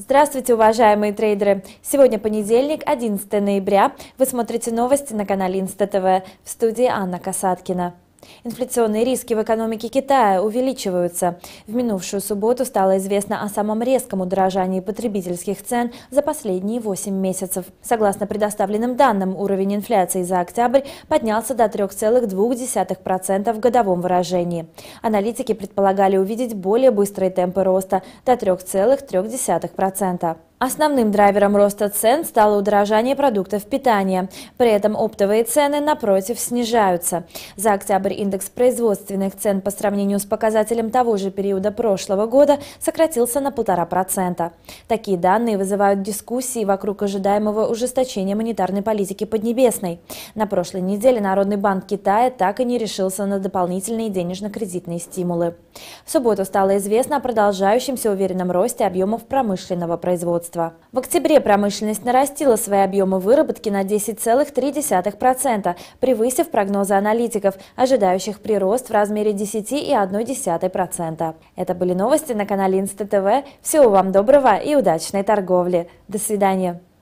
Здравствуйте, уважаемые трейдеры! Сегодня понедельник, 11 ноября. Вы смотрите новости на канале Инста ТВ. В студии Анна Касаткина. Инфляционные риски в экономике Китая увеличиваются. В минувшую субботу стало известно о самом резком удорожании потребительских цен за последние 8 месяцев. Согласно предоставленным данным, уровень инфляции за октябрь поднялся до 3,2% в годовом выражении. Аналитики предполагали увидеть более быстрые темпы роста – до 3,3%. Основным драйвером роста цен стало удорожание продуктов питания. При этом оптовые цены, напротив, снижаются. За октябрь индекс производственных цен по сравнению с показателем того же периода прошлого года сократился на полтора процента. Такие данные вызывают дискуссии вокруг ожидаемого ужесточения монетарной политики Поднебесной. На прошлой неделе Народный банк Китая так и не решился на дополнительные денежно-кредитные стимулы. В субботу стало известно о продолжающемся уверенном росте объемов промышленного производства производства. В октябре промышленность нарастила свои объемы выработки на 10,3%, превысив прогнозы аналитиков, ожидающих прирост в размере 10,1%. Это были новости на канале Инста ТВ. Всего вам доброго и удачной торговли. До свидания.